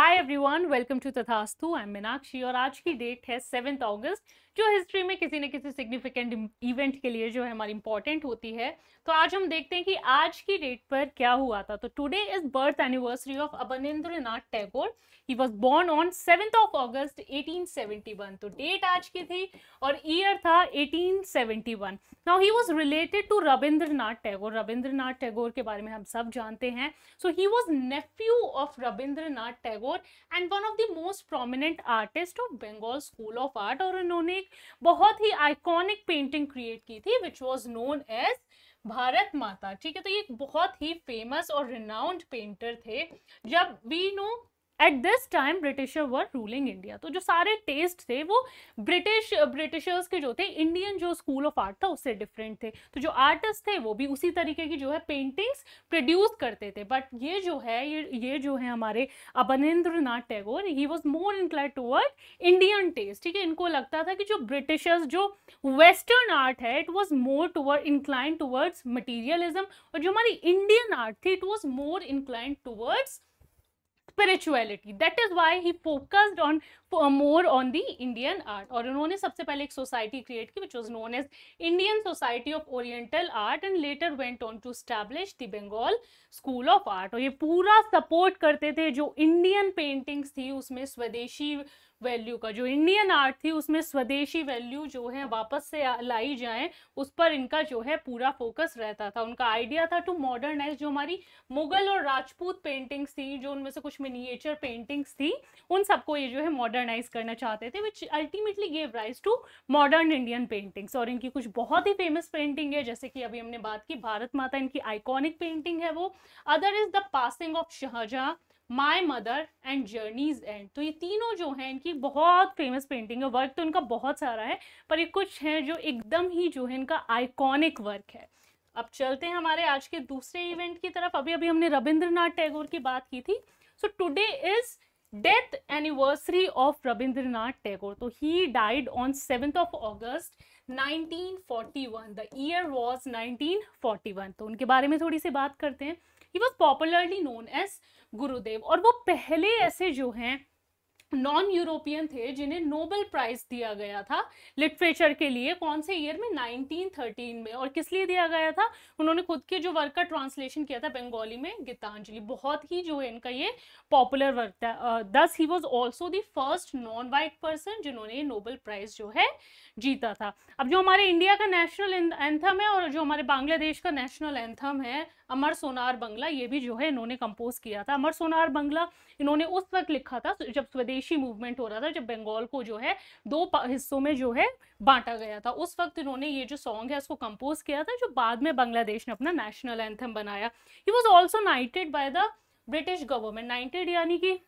hi everyone welcome to तथास्तु I am Meenakshi और आज की डेट है सेवेंथ अगस्त जो हिस्ट्री में किसी न किसी सिग्निफिकेंट इवेंट के लिए जो है हमारी इंपॉर्टेंट होती है तो आज हम देखते हैं कि आज की डेट पर क्या हुआ था तो today is birth anniversary of Abanindranath Tagore he was born on seventh of August eighteen तो डेट आज की थी और ईयर था eighteen now he was related to Rabindranath Tagore Rabindranath Tagore के बारे में हम सब जानते हैं so he was nephew of Rabindranath Tagore for and one of the most prominent artist of Bengal school of art और उन्होंने एक बहुत ही आइकॉनिक पेंटिंग क्रिएट की थी which was known as Bharat Mata ठीक है तो ये बहुत ही फेमस और रिनाउंड पेंटर थे जब we know at this time Britisher were ruling India तो जो सारे टेस्ट थे वो ब्रिटिश ब्रिटिशर्स के जो थे इंडियन जो स्कूल ऑफ आर्ट था उससे डिफरेंट थे तो जो आर्टिस्ट थे वो भी उसी तरीके की जो है पेंटिंग्स प्रोड्यूस करते थे बट ये जो है ये ये जो है हमारे Abanindranath Tagore he was more inclined toward Indian taste ठीक है इनको लगता था कि जो ब्रिटिशर्स जो वेस्टर्न आर्ट है it was more toward incline towards materialism और जो हमारी इंडियन आर्ट थी it was more incline towards spirituality that is why he focused on more on the Indian art और उन्होंने सबसे पहले एक सोसाइटी क्रिएट की which was known as Indian society of oriental art and later went on to establish the Bengal school of art और ये पूरा support करते थे जो इंडियन पेंटिंग्स थी उसमें स्वदेशी वैल्यू का जो इंडियन आर्ट थी उसमें स्वदेशी वैल्यू जो है वापस से लाई जाए उस पर इनका जो है पूरा फोकस रहता था उनका आइडिया था टू मॉडर्नाइज जो हमारी मुगल और राजपूत पेंटिंग्स थी जो उनमें से कुछ मिनिएचर पेंटिंग्स थी उन सबको ये जो है मॉडर्नाइज करना चाहते थे which ultimately gave rise to modern Indian paintings और इनकी कुछ बहुत ही फेमस पेंटिंग है जैसे कि अभी हमने बात की भारत माता इनकी आइकॉनिक पेंटिंग है वो other is the passing of Shahjahan my mother and journeys and तो ये तीनों जो हैं इनकी बहुत फेमस पेंटिंग है वर्क तो इनका बहुत सारा है पर ये कुछ हैं जो एकदम ही जो है इनका आइकॉनिक वर्क है अब चलते हैं हमारे आज के दूसरे इवेंट की तरफ अभी अभी हमने रविंद्रनाथ टैगोर की बात की थी so today is death anniversary of Rabindranath Tagore तो he died on seventh of August 1941 the year was 1941 तो उनके बारे में थोड़ी सी बात करते हैं he was popularly known as Gurudev और वो पहले ऐसे जो हैं नॉन यूरोपियन थे जिन्हें नोबेल प्राइज दिया गया था लिटरेचर के लिए कौन से ईयर में 1913 में और किस लिए दिया गया था उन्होंने खुद के जो वर्क का ट्रांसलेशन किया था बंगाली में गीतांजलि बहुत ही जो है इनका ये पॉपुलर वर्क था thus he was also the first non white person जिन्होंने नोबेल प्राइज जो है जीता था अब जो हमारे इंडिया का नेशनल एंथम है और जो हमारे बांग्लादेश का नेशनल एंथम है अमर सोनार बंगला ये भी जो है इन्होंने कंपोज किया था अमर सोनार बंगला इन्होंने उस वक्त लिखा था जब स्वदेशी मूवमेंट हो रहा था जब बंगाल को जो है दो हिस्सों में जो है बांटा गया था उस वक्त इन्होंने ये जो सॉन्ग है उसको कंपोज किया था जो बाद में बांग्लादेश ने अपना नेशनल एंथम बनाया he was also knighted by the British government knighted यानी कि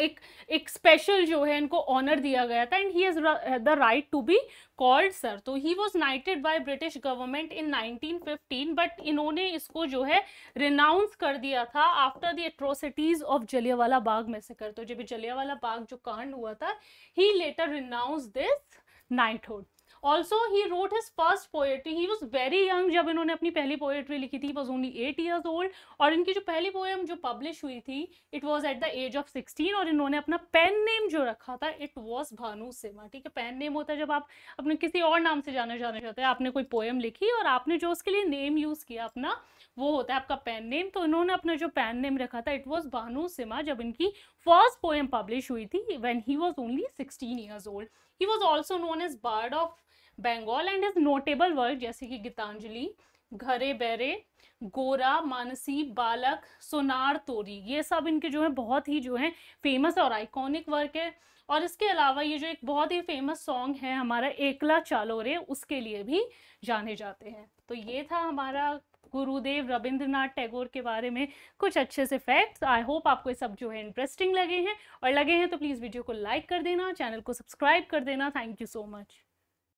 एक एक स्पेशल जो है इनको ऑनर दिया गया था and he is the right to be called sir तो he was knighted by British government in 1915 but इन्होंने इसको जो है रिनाउंस कर दिया था after the atrocities of Jallianwala Bagh में से कर तो जब जलियावाला बाग जो कांड हुआ था he later renounce this knighthood also he wrote his first poetry he was very young जब इन्होंने अपनी पहली पोएट्री लिखी थी was only eight years old और इनकी जो पहली पोएम जो पब्लिश हुई थी it was at the age of sixteen और इन्होंने अपना पेन नेम जो रखा था इट वॉज भानु सिमा ठीक है पेन नेम होता है जब आप अपने किसी और नाम से जाने जाने जाते हैं आपने कोई पोएम लिखी और आपने जो उसके लिए नेम यूज़ किया अपना वो होता है आपका पेन नेम तो इन्होंने अपना जो पेन नेम रखा था इट वॉज भानु सिमा जब इनकी फर्स्ट पोएम पब्लिश हुई थी when he was only sixteen years old he was also known as bard of Bengal and his notable word जैसे कि गीतांजलि घरे बहरे गोरा मानसी बालक सोनार तोरी ये सब इनके जो है बहुत ही जो है फेमस और आइकॉनिक वर्क है और इसके अलावा ये जो एक बहुत ही फेमस सॉन्ग है हमारा एकला चालोरे उसके लिए भी जाने जाते हैं तो ये था हमारा गुरुदेव रविंद्रनाथ टैगोर के बारे में कुछ अच्छे से फैक्ट्स आई होप आपको ये सब जो है इंटरेस्टिंग लगे हैं और लगे हैं तो प्लीज़ वीडियो को लाइक कर देना चैनल को सब्सक्राइब कर देना थैंक यू सो मच